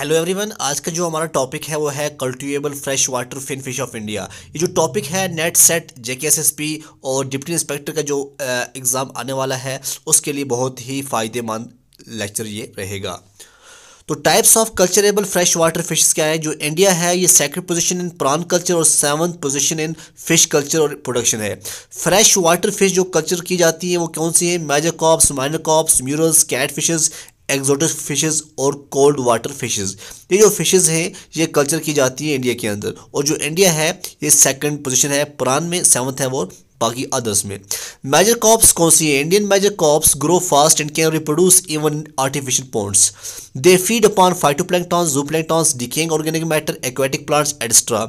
Hello everyone आज का जो हमारा टॉपिक है वो है cultivable fresh water fin fish of India ये जो टॉपिक है नेट सेट जेकेएसएसपी और डिप्टी इंस्पेक्टर का जो एग्ज़ाम आने वाला है उसके लिए बहुत ही फ़ायदेमंद लेक्चर ये रहेगा तो types of culturable fresh water fish क्या है जो इंडिया है ये second position in prawn culture और seven position in fish culture और प्रोडक्शन है फ्रेश वाटर फिश जो कल्चर की जाती है वो कौन सी है major carps minor carps murrels cat fishes exotic fishes और कोल्ड वाटर फिशेस ये जो फिशेस हैं ये कल्चर की जाती है इंडिया के अंदर और जो इंडिया है ये सेकंड पोजीशन है प्रान में सेवन्थ है वो बाकी अदर्स में मेजर कॉप्स कौन सी हैं Indian major carps grow fast and can reproduce even artificial ponds they feed upon phytoplanktons zooplanktons decaying organic matter aquatic plants etcetera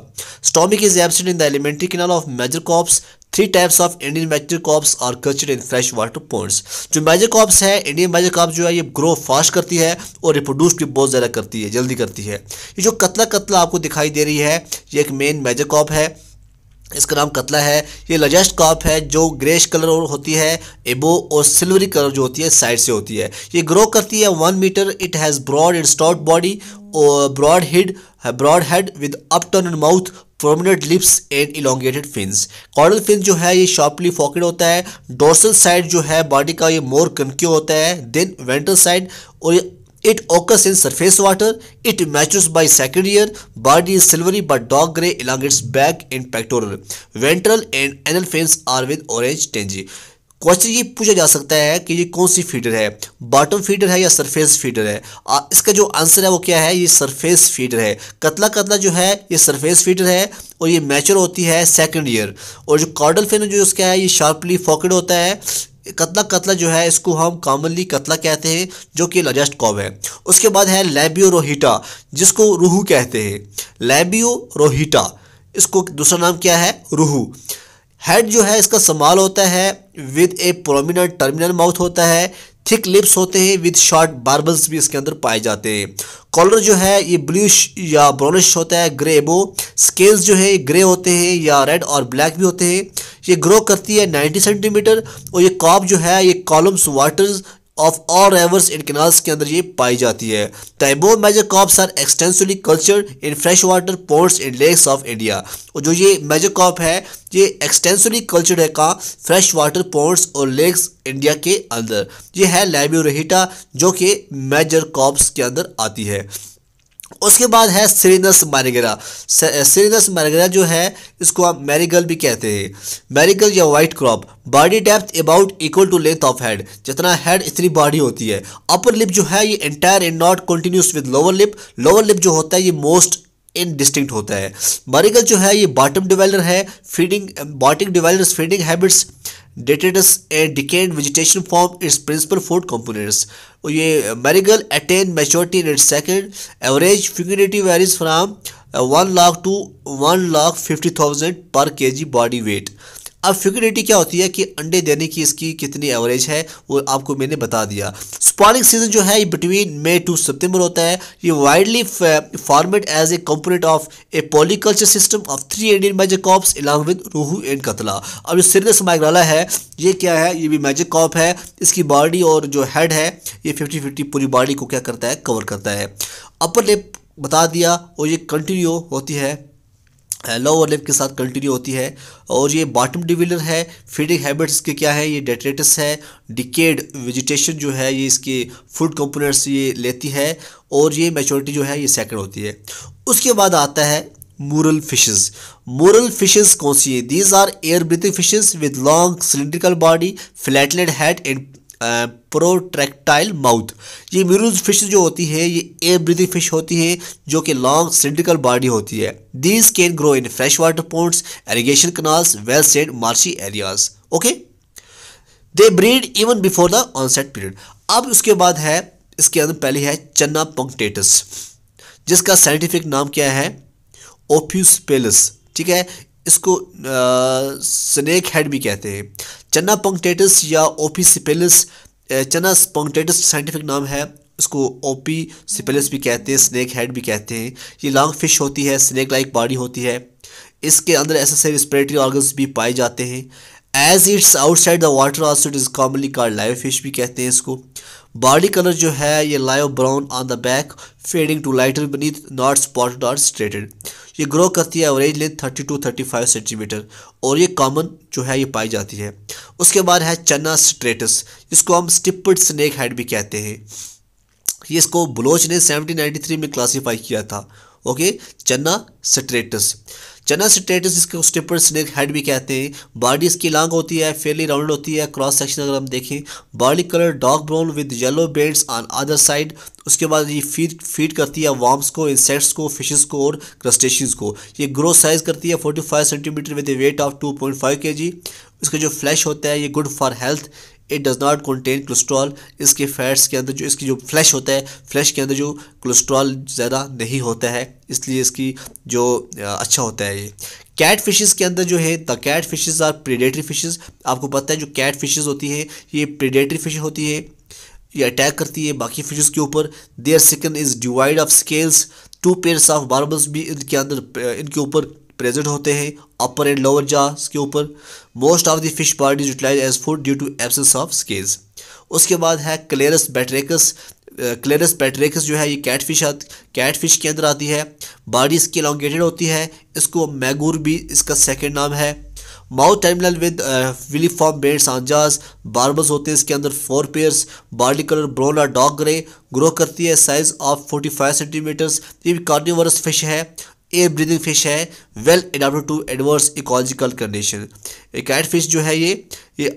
stomach is absent in the alimentary canal of major carps three types of Indian major carps और culture in fresh water points जो major carps है Indian major carp जो है ये grow fast करती है और reproduce भी बहुत ज़्यादा करती है जल्दी करती है ये जो कतला कतला आपको दिखाई दे रही है ये एक मेन मेजर कॉप है इसका नाम कतला है ये लजेस्ट कॉप है जो ग्रेश कलर और होती है एबो और सिल्वरी कलर जो होती है साइड से होती है ये ग्रो करती है one metre it has broad and stout body और broad head broad head with upturn mouth prominent lips and elongated fins caudal fins जो है ये शार्पली फॉकेट होता है डोर्सल साइड जो है बॉडी का ये मोर कनक्यू होता है देन वेंटल साइड और it occurs in surface water it match by second year body is silvery but dark grey elongates back and pectoral ventral and anal fins are with orange tinge question ये पूछा जा सकता है कि ये कौन सी फीडर है बॉटम फीडर है या सरफेस फीडर है आ, इसका जो आंसर है वो क्या है ये सरफेस फीडर है कतला कतला जो है ये सरफेस फीडर है और ये मैचर होती है सेकंड ईयर और जो कॉर्डल फिन जो उसका है ये शार्पली फॉकेड होता है कतला कतला जो है इसको हम कॉमनली कतला कहते हैं जो कि लजस्ट कॉब है उसके बाद है लेबियो रोहिटा जिसको रूहू कहते हैं लेबियो रोहिटा इसको दूसरा नाम क्या है रूहू हेड जो है इसका समाल होता है with a prominent terminal mouth होता है थिक लिप्स होते हैं विद शॉर्ट बार्बल्स भी इसके अंदर पाए जाते हैं कॉलर जो है ये ब्लूश या ब्राउनिश होता है ग्रे वो स्केल्स जो है ये ग्रे होते हैं या रेड और ब्लैक भी होते हैं ये ग्रो करती है 90 सेंटीमीटर और ये कॉप जो है ये columns waters of all rivers in canals के अंदर ये पाई जाती है टाइबो major carps are extensively culture in fresh water ports in lakes of India और जो ये मेजर कॉप है ये एक्सटेंसिवली कल्चर है का फ्रेश वाटर पोर्ट्स और लेक्स इंडिया के अंदर ये है लैब्यूरहिटा जो कि मेजर कॉप्स के अंदर आती है उसके बाद है सीरीनस मैरीगरा सीरीनस मैरीगरा जो है इसको आप मैरीगल भी कहते हैं मैरीगल या white carp body depth about equal to length of head जितना हेड इतनी बॉडी होती है अपर लिप जो है ये entire and not continuous with lower lip lower lip जो होता है ये मोस्ट इन डिस्टिंक्ट होता है मैरीगल जो है ये बॉटम डिवेलर है फीडिंग बॉटिक dweller feeding habits dated a decade vegetation form its principal food components ये mrigal attain maturity in its second average fecundity varies from one lakh to one lakh fifty thousand per K ji body weight अब फिक्योरिटी क्या होती है कि अंडे देने की इसकी कितनी एवरेज है वो आपको मैंने बता दिया स्पॉनिंग सीजन जो है ये बिटवीन मई टू सितंबर होता है ये widely formed as a component of a polyculture system of three Indian magic carps along with rohu and catla अब जो सिरस माइग्राला है ये क्या है ये भी मैजिक कॉप है इसकी बॉडी और जो हेड है ये फिफ्टी फिफ्टी पूरी बॉडी को क्या करता है कवर करता है अपर लिप बता दिया और ये कंटिन्यू होती है लोअर लिप के साथ कंटिन्यू होती है और ये बॉटम डिविलर है फीडिंग हैबिट्स के क्या है ये डेटरेटस है डिकेड वेजिटेशन जो है ये इसके फूड कंपोनेंट्स ये लेती है और ये मेचोरिटी जो है ये सेकंड होती है उसके बाद आता है मूरल फिशेस मूरल फिशेस कौन सी है these are air breathing fishes with long cylindrical body flatlet head and protractile mouth ये म्यूरूज फिश जो होती हैं ये ए ब्रीदिंग फिश होती हैं जो कि लॉन्ग सिलिंड्रिकल बॉडी होती है these can grow in fresh water points irrigation canals well said marshy areas okay they breed even before the onset period अब उसके बाद है इसके अंदर पहली है चन्ना पंक्टेटस जिसका साइंटिफिक नाम क्या है ओफ्यूसपेलस ठीक है इसको स्नेक हेड भी कहते हैं चना पंक्टेटस या ओपी सिपेलिस चना पंक्टेटस साइंटिफिक नाम है इसको ओपी सिपेलिस भी कहते हैं स्नेक हेड भी कहते हैं ये लॉन्ग फिश होती है स्नेक लाइक बॉडी होती है इसके अंदर ऐसे ऐसे रिस्परेटरी ऑर्गन्स भी पाए जाते हैं as it's outside the water also it is commonly called live fish भी कहते हैं इसको बॉडी कलर जो है ये live brown on the back fading to lighter beneath not spot not striated ये ग्रो करती है average length thirty to thirty five centimetre और ये कॉमन जो है ये पाई जाती है उसके बाद है चना स्ट्रेटस इसको हम स्टिपड स्नैक हेड भी कहते हैं ये इसको ब्लोच ने थ्री में क्लासीफाई किया था ओके चना स्ट्रेटस चना स्ट्रेटस इसको स्टिपर स्नेक हेड भी कहते हैं बॉडी इसकी लॉन्ग होती है फेली राउंड होती है क्रॉस सेक्शन अगर हम देखें body colour dark brown with yellow beds on other side उसके बाद ये फीड फीड करती है वाम्स को इंसेक्ट्स को फिशेस को और क्रस्टेशियंस को ये ग्रो साइज करती है 45 centimetre with weight of 2.5 KG इसका जो फ्लैश होता है ये good for health it does not contain cholesterol इसके फैट्स के अंदर जो इसकी जो फ्लैश होता है फ्लैश के अंदर जो कोलेस्ट्रॉल ज़्यादा नहीं होता है इसलिए इसकी जो अच्छा होता है ये कैट फिशेज़ के अंदर जो है the cat fishes are predatory fishes आपको पता है जो कैट फिशेज़ होती हैं ये प्रीडेटरी फिश होती है ये अटैक करती है बाकी फिशेस के ऊपर their skin is devoid of scales two pairs of barbels भी इनके अंदर इनके ऊपर प्रेजेंट होते हैं अपर एंड लोअर जास के ऊपर most of the fish bodies utilise as food due to absence of scales उसके बाद है क्लेरस बैटरेकस क्लेरस पैट्रेकस जो है ये कैट फिश कैट फिश के अंदर आती है बॉडी इसकी एलोंगेटेड होती है इसको मैगूर भी इसका सेकेंड नाम है mouth terminal with villiform band सांजाज बार्बल्स होते हैं इसके अंदर four pairs body colour brown और डार्क ग्रे ग्रो करती है साइज ऑफ 45 सेंटीमीटर्स ये भी कार्निवरस फिश है ए ब्रीदिंग फिश है well adapted to adverse ecological condition ये कैट फिश जो है ये ये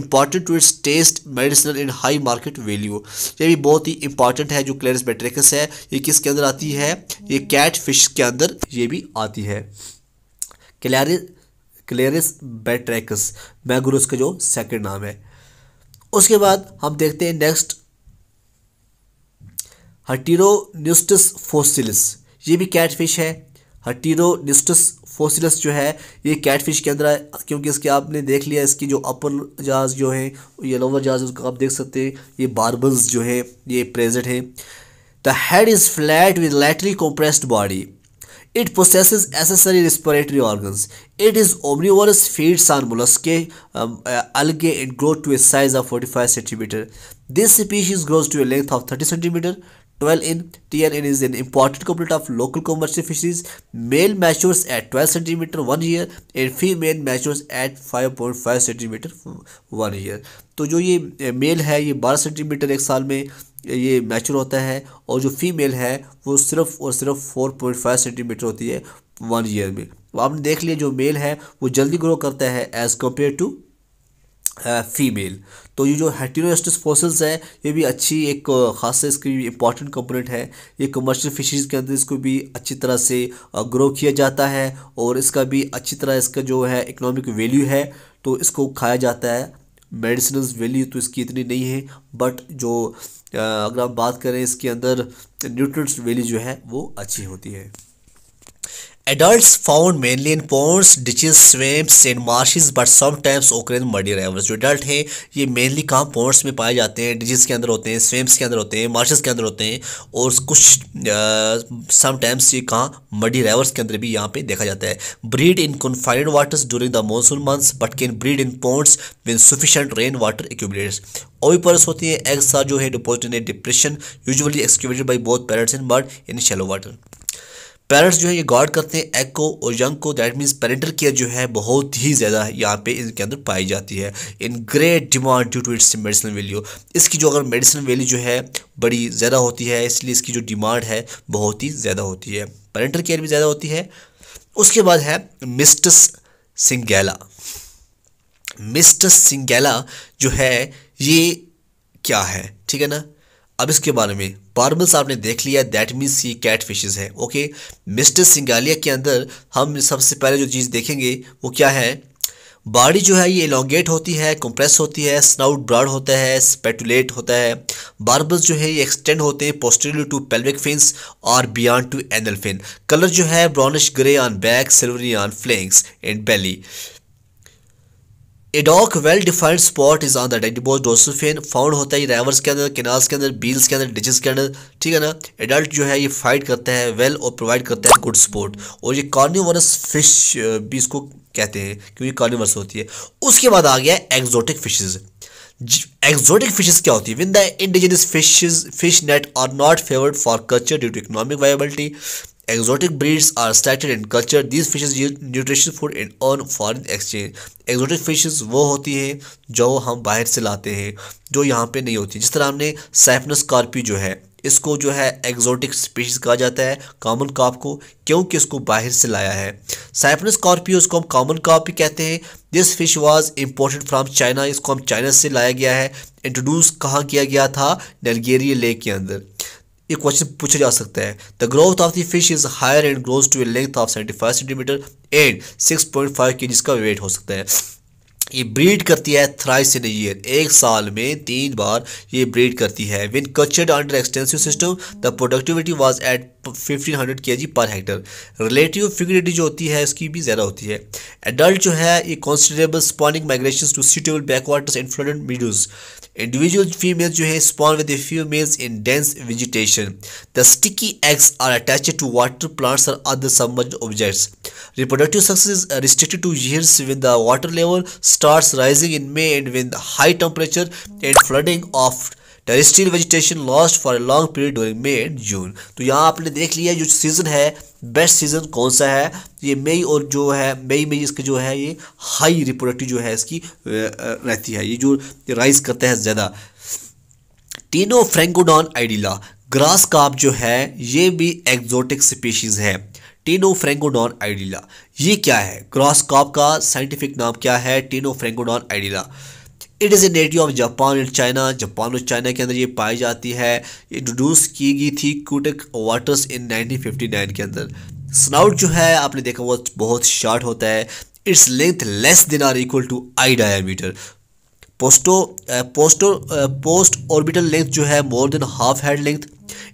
important to its taste medicinal and high market value ये भी बहुत ही इंपॉर्टेंट है जो क्लेरस बेट्रिकस है ये किसके अंदर आती है ये कैट फिश के अंदर ये भी आती है क्लैरिस क्लेरिस बेट्रेकस मैगुरस का जो सेकंड नाम है उसके बाद हम देखते हैं नेक्स्ट हटीरोन्यूस्टस फोसिलिस ये भी कैटफिश है हटीरोडिस्टस फोसिलस जो है ये कैटफिश के अंदर क्योंकि इसके आपने देख लिया इसकी जो अपर जहाज जो हैं ये लोअर जहाज उसको आप देख सकते हैं ये बार्बल्स जो हैं ये प्रेजेंट हैं the head is flat with laterally compressed body it process accessory respiratory organs it is omnivorous feeds on molluscs algae it growth to a size of forty five centimetre this species grows to a length of thirty centimetre 12 in TN is an important component of local commercial fisheries. Male matures at 12 cm one year and female matures at 5.5 cm one year. तो जो ये mail है ये 12 centimetre एक साल में ये mature होता है और जो फीमेल है वो सिर्फ और सिर्फ 4.5 सेंटीमीटर होती है वन ईयर में आपने देख लिया जो मेल है वो जल्दी ग्रो करता है एज़ कम्पेयर टू फीमेल तो ये जो हेटीरोस्टिस फोसल्स है ये भी अच्छी एक ख़ास से इसकी इंपॉर्टेंट कंपोनेंट है ये कमर्शियल फिशरीज़ के अंदर इसको भी अच्छी तरह से ग्रो किया जाता है और इसका भी अच्छी तरह इसका जो है इकोनॉमिक वैल्यू है तो इसको खाया जाता है मेडिसिनल वैल्यू तो इसकी इतनी नहीं है बट जो अगर आप बात करें इसके अंदर न्यूट्रिएंट्स वैल्यू जो है वो अच्छी होती है adult found mainly in ponds, ditches, swamps and marshes but sometimes occur in muddy rivers जो एडल्ट हैं ये मेनली कहाँ पोन्ड्स में पाए जाते हैं डिजेस के अंदर होते हैं स्वेम्स के अंदर होते हैं मार्शेस के अंदर होते हैं और कुछ समाइम्स ये कहाँ मडी रिवर्स के अंदर भी यहाँ पर देखा जाता है breed in confined waters during the monsoon months but can breed in ponds when sufficient rain water accumulates oviparous होती है एग्सा जो है deposit in depression usually excavated by both parents in bird in shallow water parents जो है ये guard करते हैं egg को और यंग को दैट मीन्स पेरेंटल केयर जो है बहुत ही ज़्यादा यहाँ पे इनके अंदर पाई जाती है in great demand due to its medicine value इसकी जो अगर मेडिसिन वैल्यू जो है बड़ी ज़्यादा होती है इसलिए इसकी जो डिमांड है बहुत ही ज़्यादा होती है पेरेंटल केयर भी ज़्यादा होती है उसके बाद है मिस्टस सिंगेला मिस्टस सिंगेला जो है ये क्या है ठीक है ना अब इसके बारे में बार्बल्स आपने देख लिया दैट मीन्स ये कैट फिशेज है ओके मिस्टर सिंगालिया के अंदर हम सबसे पहले जो चीज़ देखेंगे वो क्या है बॉडी जो है ये एलोंगेट होती है कंप्रेस होती है स्नाउट ब्रॉड होता है स्पेटुलेट होता है बार्बल्स जो है ये एक्सटेंड होते हैं पोस्टेरियर टू पेल्विक फिन्स और beyond to anal fin colour जो है brownish grey on back silvery on flanks and belly a dark well defined spot is on the base dorsal fin found होता है रेवर्स के अंदर किनार्स के अंदर बील्स के अंदर डिजेस के अंदर ठीक है ना एडल्ट जो है ये फाइट करते हैं वेल और प्रोवाइड करते हैं गुड स्पोर्ट और ये कॉर्निवरस फिश भी इसको कहते हैं क्योंकि कॉर्निवर्स होती है उसके बाद आ गया एक्जोटिक फिशेज़ एक्जोटिक फिशेज क्या होती है when the indigenous fish fish net are not favoured for culture due to economic viability Exotic breeds are selected and cultured. These fishes use nutritious food and earn foreign exchange. Exotic fishes वो होती हैं जो हम बाहर से लाते हैं जो यहाँ पे नहीं होती जिस तरह हमने साइफनस कार्पी जो है इसको जो है एग्जॉटिक स्पीशीज़ कहा जाता है कॉमन काप को क्योंकि इसको बाहर से लाया है साइफनस कॉर्पियो इसको हम कॉमन काप भी कहते हैं this fish was imported from China इसको हम चाइना से लाया गया है इंट्रोड्यूस कहाँ किया गया था नलगेरिया लेक के अंदर ये क्वेश्चन पूछा जा सकता है the growth of the fish is higher and grows to length of seventy five centimetre and six point five K G का वेट हो सकता है ये ब्रीड करती है थ्राइस इन ईयर एक साल में तीन बार ये ब्रीड करती है when cultured under extensive system the productivity was at 1500 hundred K G per hectare relative फिग्रेटी जो होती है उसकी भी ज़्यादा होती है एडल्ट जो है ये considerable spawning migration to suitable backwaters and meadows individual female जो है spawn with females in dense vegetation the sticky eggs are attach to water plants और other submerge objects reproductive success is restricted to years with the water level starts rising in May and with high temperature and flooding of terrestrial vegetation lost for a long period during May and June तो यहाँ आपने देख लिया जो season है best season कौन सा है तो ये मई और जो है मई में इसका जो है ये हाई रिपोर्टिव जो है इसकी रहती है ये जो राइस करते हैं ज़्यादा टीनो फ्रेंगोडॉन आइडिला ग्रास काप जो है ये भी एक्जोटिक स्पीशीज़ है टीनो फ्रेंगोडॉन आइडिला ये क्या है ग्रास काप का साइंटिफिक नाम क्या है Ctenopharyngodon idella it is a native of Japan and China Japan और चाइना के अंदर ये पाई जाती है इंट्रोड्यूस की गई थी क्यूटेक वाटर्स इन 1959 के अंदर स्नाउट जो है आपने देखा वो बहुत शार्ट होता है its length less than or equal to eye diameter post post post orbital length जो है more than half head length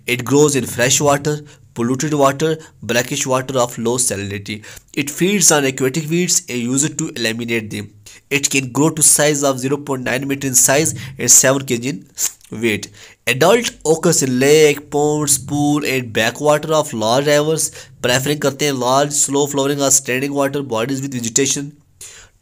it grows in fresh water polluted water brackish water of low salinity. It feeds on aquatic weeds a use to eliminate them It can grow to size of 0.9 meter in size and 7 kg in weight. Adult occurs in lake pool and back water of large rivers preferring करते हैं large slow flowing और standing water bodies with vegetation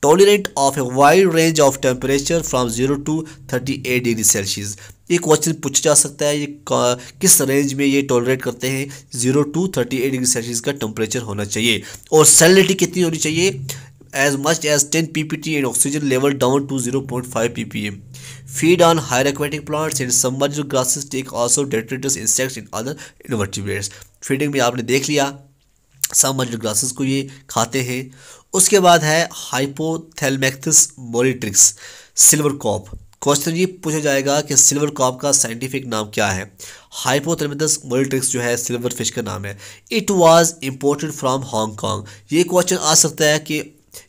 tolerant of a wide range of temperature from zero to thirty eight degree Celsius ये question पूछा जा सकता है ये किस रेंज में ये टॉलरेट करते हैं zero to thirty eight degree Celsius का टेम्परेचर होना चाहिए और सैलिनिटी कितनी होनी चाहिए as much as 10 ppt and oxygen level down to 0.5 ppm. Feed on higher aquatic plants and submerged grasses take also detritus insects and other invertebrates. feeding mein aapne dekh liya submerged grasses ko ye khate hain uske baad hai Hypophthalmichthys molitrix silver carp question ये पूछा जाएगा कि silver corp का scientific नाम क्या है हाइपोथर्मिथस मोलिट्रिक्स जो है सिल्वर फिश का नाम है it was imported from Hong Kong ये क्वेश्चन आ सकता है कि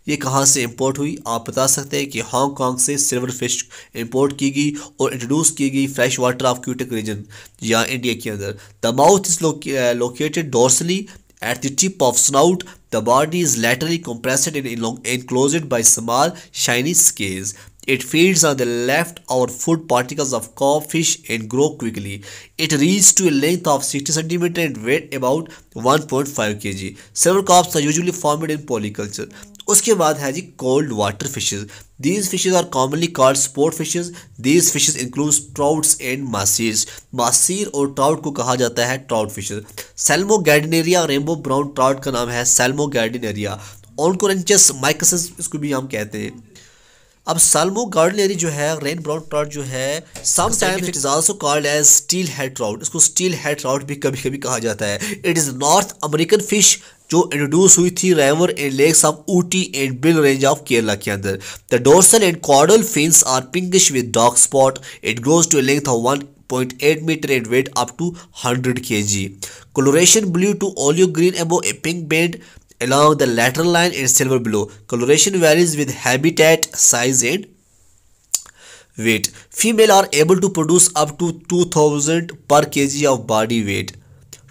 ये कहाँ से इंपोर्ट हुई आप बता सकते हैं कि हांगकांग से सिल्वर फिश इंपोर्ट की गई और इंट्रोड्यूस की गई fresh water of aquatic region या इंडिया के अंदर the mouth is located dorsally at the tip of snout the body is laterally compressed and enclosed by small shiny scales. It feeds on the left और food particles of कॉ fish and grow quickly it reach to a length of sixty centimetre and weight about one point five K G silver carps are usually formed in polyculture उसके बाद है G cold water fishes these fishes are commonly called sport fishes these fishes include trouts and mahseers mahseer और trout को कहा जाता है trout fishes Salmo gairdneri rainbow brown trout का नाम है सेलमो गार्डनेरिया ऑनकोरेंचस माइकसिस इसको भी हम कहते हैं अब सालमो गार्डनरी जो है रेन ब्राउन ट्राउट जो है sometimes it is also called as steelhead trout इसको स्टील हेड ट्राउट भी कभी कभी कहा जाता है it is North American fish जो इंट्रोड्यूस हुई थी river and lakes of Ooty and hill range of Kerala के अंदर the dorsal and caudal fins are pinkish with dark spot it grows to length of one point eight metre and weight up to hundred K ji colouration blue to olive green above a pink band. along the lateral line and silver below. Coloration varies with habitat size and weight. Female are able to produce up to 2000 per kg of body weight.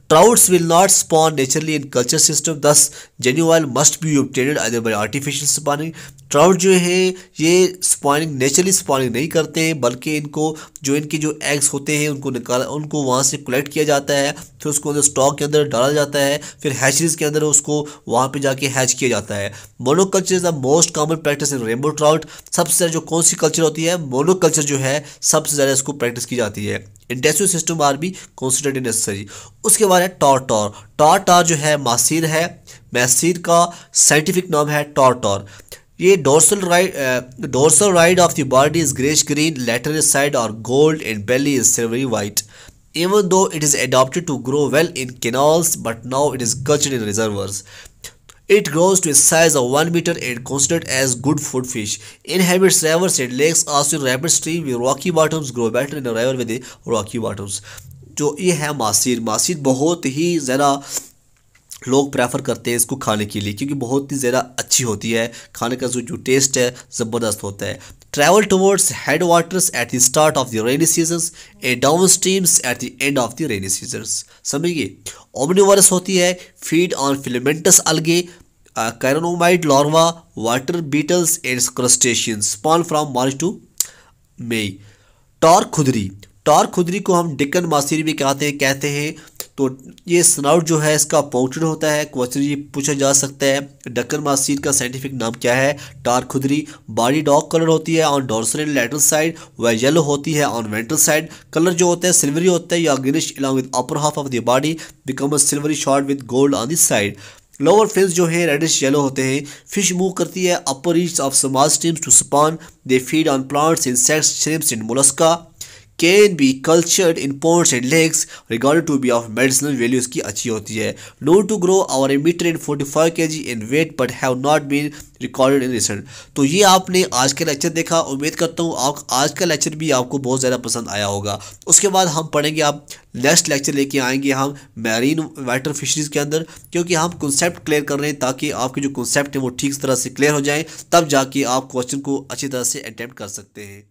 Trouts will not spawn naturally in culture system thus genuine must be obtained either by artificial spawning trout जो है ये spawning naturally स्पॉइनिंग नहीं करते हैं बल्कि इनको जो इनके जो एग्स होते हैं उनको निकाल उनको वहाँ से कलेक्ट किया जाता है फिर उसको अंदर स्टॉक के अंदर डाला जाता है फिर हैचरीज के अंदर उसको वहाँ पे जाके हैच किया जाता है monoculture is the most common practice in rainbow trout सबसे ज़्यादा जो कौन सी कल्चर होती है मोनोकल्चर जो है सबसे ज़्यादा इसको प्रैक्टिस की जाती है industrial system are be considered in necessary उसके बाद है टॉर्टॉर टॉर जो है मासीर है मैसीर का साइंटिफिक नाम है टॉर्टॉर ये dorsal right dorsal right of the body is greyish green lateral side और gold and belly is silvery white even though it is adapted to grow well in canals but now it is caught in reservoirs it grows to size of one metre and considered as good food fish in habit rivers and lakes also rapid stream with rocky bottoms grow better in river with rocky bottoms जो ये है मासीर मासीर बहुत ही ज़रा लोग prefer करते हैं इसको खाने के लिए क्योंकि बहुत ही ज़्यादा अच्छी होती है खाने का जो जो टेस्ट है ज़बरदस्त होता है head waters at the start of the rainy season a downstreams at the end of the rainy season समझिए ओमनिवरस होती है feed on filamentous algae chironomid larva water beetles and crustaceans spawn from March to May Tor khudree Tor khudree को हम deacon मासीरी भी कहते हैं कहते हैं तो ये स्नाउट जो है इसका पंक्चर होता है क्वेश्चन ये पूछा जा सकता है डक्कर मासीर का साइंटिफिक नाम क्या है Tor khudree body dark colour होती है on dorsal and lateral side व येलो होती है ऑन वेंट्रल साइड कलर जो होता है सिल्वरी होता है या greenish along with upper half of the body become silvery shot with gold on this side lower fins जो है रेडिश येलो होते हैं फिश मूव करती है upper reach of small streams to spawn they feed on plants insects shrimps and mollusca can be cultured in ponds and lakes regarded to be of medicinal values की अच्छी होती है known to grow over a metre in forty five K G in weight but have not been recorded in recent तो ये आपने आज का lecture देखा उम्मीद करता हूँ आप आज का लेक्चर भी आपको बहुत ज़्यादा पसंद आया होगा उसके बाद हम पढ़ेंगे आप नेक्स्ट लेक्चर लेके आएंगे हम मैरीन वाटर फिशरीज़ के अंदर क्योंकि हम कॉन्सेप्ट क्लियर कर रहे हैं ताकि आपके जो कॉन्सेप्ट हैं वो ठीक तरह से क्लियर हो जाएँ तब जाके आप क्वेश्चन को अच्छी तरह से अटैम्प्ट कर सकते हैं